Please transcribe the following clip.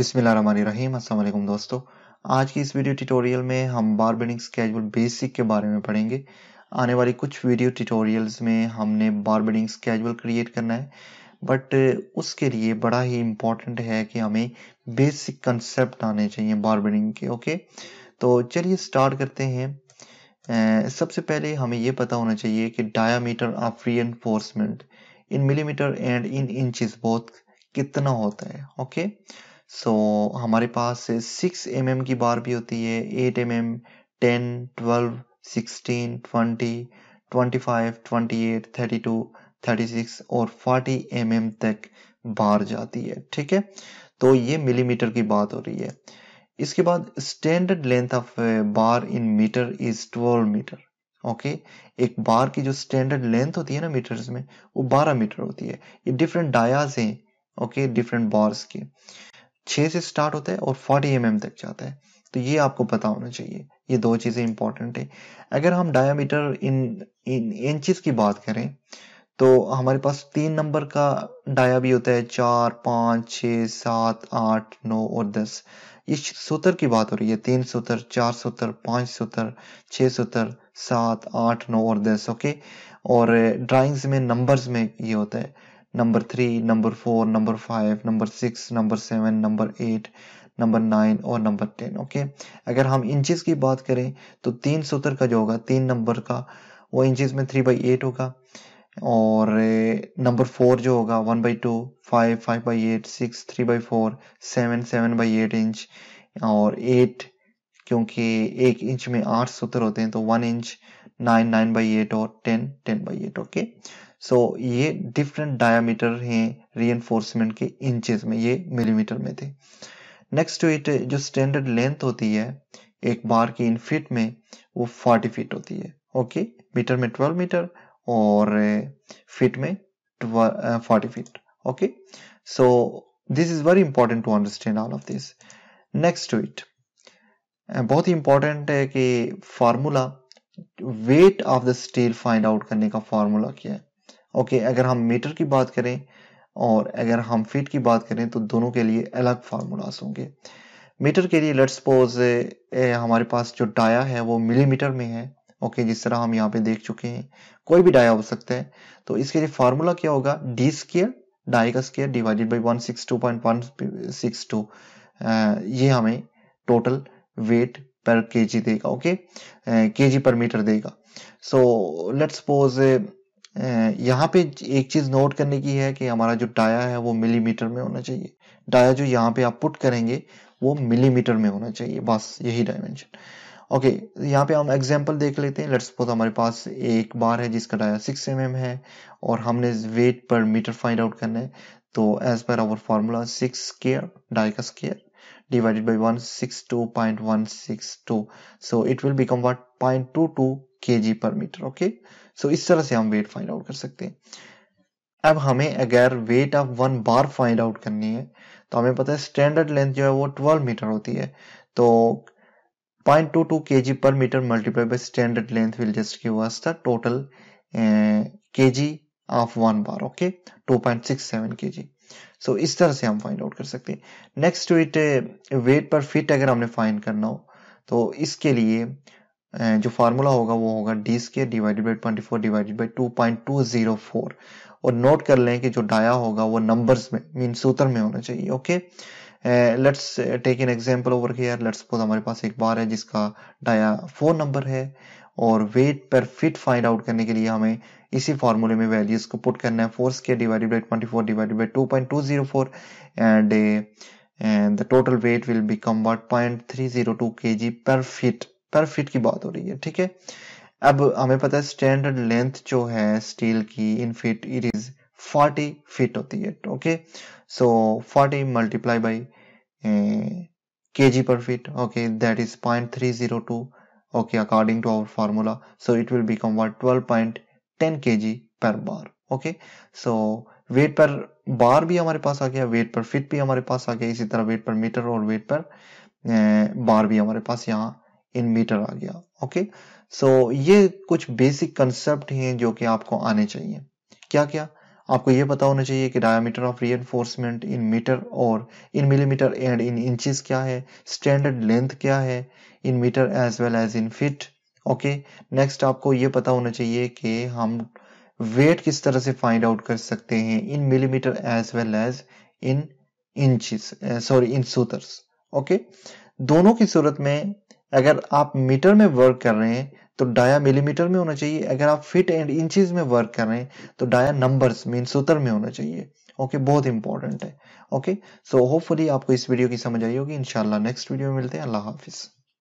बिस्मिल्लाहिर्रहमानिर्रहीम अस्सलाम वालेकुम दोस्तों आज की इस वीडियो ट्यूटोरियल में हम बार बेंडिंग स्केजुअल बेसिक के बारे में पढ़ेंगे आने वाली कुछ वीडियो ट्यूटोरियल्स में हमने बार बेंडिंग स्केजुअल क्रिएट करना है बट उसके लिए बड़ा ही इम्पोर्टेंट है कि हमें बेसिक कंसेप्ट आने चाहिए बार के ओके तो चलिए स्टार्ट करते हैं सबसे पहले हमें ये पता होना चाहिए कि diameter of reinforcement in millimetre and in inches बहुत कितना होता है ओके okay? सो हमारे पास सिक्स एम mm की बार भी होती है eight M M ten twelve sixteen twenty twenty five twenty eight thirty two thirty six और फोर्टी एम mm तक बार जाती है ठीक है तो ये मिलीमीटर की बात हो रही है इसके बाद standard length of bar in metre is twelve metre okay okay? एक बार की जो स्टैंडर्ड लेंथ होती है ना मीटर्स में वो 12 मीटर होती है ये डिफरेंट डायाज हैं ओके डिफरेंट बार्स के छः से स्टार्ट होता है और फोर्टी एम तक जाता है तो ये आपको पता होना चाहिए ये दो चीज़ें इंपॉर्टेंट है अगर हम डायामीटर इन इन इंचज की बात करें तो हमारे पास तीन नंबर का डाया भी होता है चार पांच छ सात आठ नौ और दस इस सूत्र की बात हो रही है तीन सूत्र चार सूत्र पाँच सूत्र छः सूत्र सात आठ नौ और दस ओके और ड्राइंग्स में नंबर्स में ये होता है number 3 number 4 number 5 number 6 number 7 number 8 number nine और नंबर टेन ओके अगर हम इंचेस की बात करें तो तीन सूत्र का जो होगा तीन नंबर का वो इंचेस में थ्री बाई एट होगा और नंबर eh, फोर जो होगा one by two five five by eight six three by four seven seven by eight inch और एट क्योंकि एक इंच में आठ सूत्र होते हैं तो one inch nine nine by eight और ten ten by eight okay so so, ये डिफरेंट डायामीटर हैं रीएनफोर्समेंट के इंचेस में ये मिलीमीटर में थे नेक्स्ट टू इट जो स्टैंडर्ड लेंथ होती है एक बार की इन फीट में वो 40 फीट होती है ओके okay? मीटर में 12 मीटर और फीट eh, में 40 feet okay so this is very important to understand all of this next to it बहुत ही इंपॉर्टेंट है कि formula weight of the steel find out करने का फार्मूला क्या है ओके अगर हम मीटर की बात करें और अगर हम फीट की बात करें तो दोनों के लिए अलग फार्मूलाज होंगे मीटर के लिए लेट्स सपोज हमारे पास जो डाया है वो मिलीमीटर में है ओके okay, जिस तरह हम यहाँ पे देख चुके हैं कोई भी डाया हो सकता है तो इसके लिए फार्मूला क्या होगा डी स्केयर डाई का square divided by one six two point one six two ये हमें टोटल वेट पर के जी देगा ओके के जी पर मीटर देगा सो लेट्स सपोज यहाँ पे एक चीज़ नोट करने की है कि हमारा जो डाया है वो मिलीमीटर में होना चाहिए डाया जो यहाँ पे आप पुट करेंगे वो मिलीमीटर में होना चाहिए बस यही डायमेंशन ओके यहाँ पे हम एग्जाम्पल देख लेते हैं लेट्स सपोज हमारे पास एक बार है जिसका डाया सिक्स एम mm है और हमने वेट पर मीटर फाइंड आउट करना है तो एज पर our formula six square dia का square divided by 162.162 so it will become to 0.22 K G पर मीटर ओके सो इस तरह से हम वेट फाइंड आउट कर सकते हैं अब हमें अगर weight of one bar find out करनी है तो हमें पता है स्टैंडर्ड लेंथ जो है वो 12 मीटर होती है तो 0.22 kg per meter multiplied by standard length will just give us the total uh, kg of one bar okay 2.67 जी सो इस तरह से हम फाइंड आउट कर सकते हैं next weight weight per feet अगर हमने फाइंड करना हो तो इसके लिए जो फार्मूला होगा वो होगा D square divided by twenty four divided by two point two zero four और नोट कर लें कि जो डाया होगा वो नंबर्स में मीन सूत्र में होना चाहिए okay let's take an example over here let's suppose हमारे पास एक बार है जिसका डाया फोर नंबर है और wait per fit find out करने के लिए हमें इसी फार्मूले में वैल्यूज को पुट करना है four square divided by twenty four divided by two point two zero four and and the total weight will become what point three zero two K G per fit पर fit की बात हो रही है ठीक है अब हमें पता है स्टैंडर्ड लेंथ जो है स्टील की in feet it is 40 feet होती है okay so 40 multiply by K G per feet okay that is point three zero two okay according to our formula so it will become what twelve point ten K G पर बार okay so wait पर बार भी हमारे पास आ गया wait per fit भी हमारे पास आ गया इसी तरह वेट पर मीटर और वेट पर बार भी हमारे पास यहाँ इन मीटर आ गया ओके सो so, ये कुछ बेसिक कंसेप्ट हैं जो कि आपको आने चाहिए क्या क्या आपको ये पता होना चाहिए कि diameter of reinforcement in metre और in millimetre and in inches क्या है स्टैंडर्ड लेंथ क्या है in metre as well as in feet okay next आपको ये पता होना चाहिए कि हम वेट किस तरह से फाइंड आउट कर सकते हैं in millimetre as well as in inches sorry in सूतर्स ओके दोनों की सूरत में अगर आप मीटर में वर्क कर रहे हैं तो डाया मिलीमीटर में होना चाहिए अगर आप फिट एंड इंचेस में वर्क कर रहे हैं तो डाया नंबर्स मीन सूत्र में होना चाहिए ओके बहुत इंपॉर्टेंट है ओके सो होपफुली आपको इस वीडियो की समझ आई होगी इंशाल्लाह नेक्स्ट वीडियो में मिलते हैं अल्लाह हाफिज़